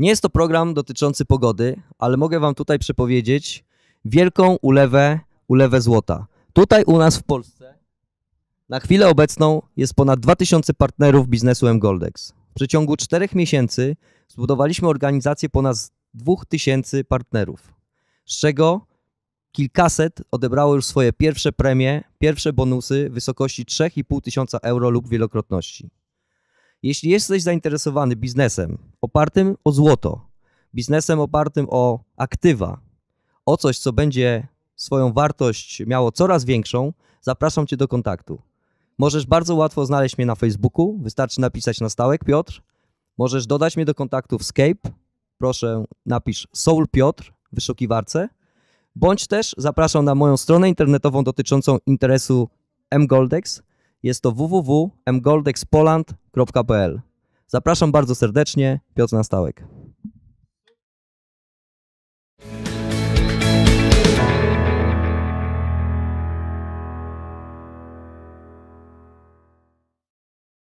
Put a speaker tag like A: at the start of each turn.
A: Nie jest to program dotyczący pogody, ale mogę Wam tutaj przepowiedzieć wielką ulewę, ulewę złota. Tutaj u nas w Polsce na chwilę obecną jest ponad 2000 partnerów biznesu MGoldex. W przeciągu 4 miesięcy zbudowaliśmy organizację ponad 2000 partnerów, z czego kilkaset odebrało już swoje pierwsze premie, pierwsze bonusy w wysokości 3500 euro lub wielokrotności. Jeśli jesteś zainteresowany biznesem, opartym o złoto, biznesem opartym o aktywa, o coś, co będzie swoją wartość miało coraz większą, zapraszam Cię do kontaktu. Możesz bardzo łatwo znaleźć mnie na Facebooku, wystarczy napisać na stałek Piotr. Możesz dodać mnie do kontaktu w Skype, proszę napisz Soul Piotr w wyszukiwarce. Bądź też zapraszam na moją stronę internetową dotyczącą interesu mgoldex. Jest to www.mgoldexpoland.pl. Zapraszam bardzo serdecznie, Piotr Nastałek.